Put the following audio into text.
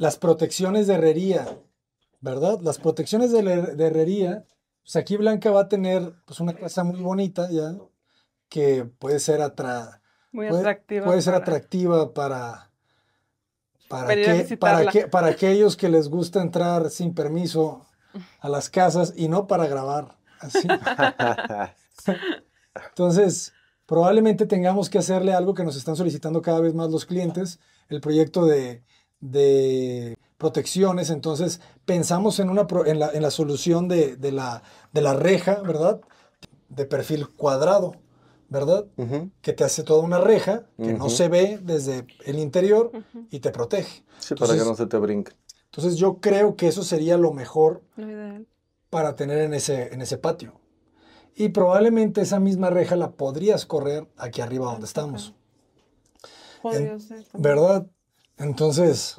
las protecciones de herrería, ¿verdad? Las protecciones de, herrería, pues aquí Blanca va a tener pues una casa muy bonita ya, que puede ser atra atractiva. ser atractiva Para, para aquellos que les gusta entrar sin permiso a las casas y no para grabar. Así. Entonces, probablemente tengamos que hacerle algo que nos están solicitando cada vez más los clientes, el proyecto de de protecciones, entonces pensamos en, una, en, la, solución de, de, la, reja, ¿verdad? De perfil cuadrado, ¿verdad? Que te hace toda una reja que no se ve desde el interior y te protege. Sí, para que no se te brinque. Entonces yo creo que eso sería lo mejor para tener en ese, en ese patio. Y probablemente esa misma reja la podrías correr aquí arriba donde estamos. ser. ¿Verdad? Entonces,